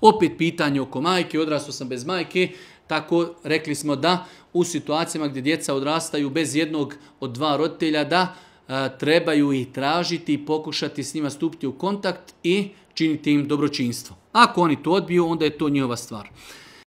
Opet pitanje oko majke, odrastao sam bez majke, tako rekli smo da u situacijama gdje djeca odrastaju bez jednog od dva roditelja, da a, e, trebaju ih tražiti i pokušati s njima stupiti u kontakt i činiti im dobročinstvo. Ako oni to odbiju, onda je to njihova stvar.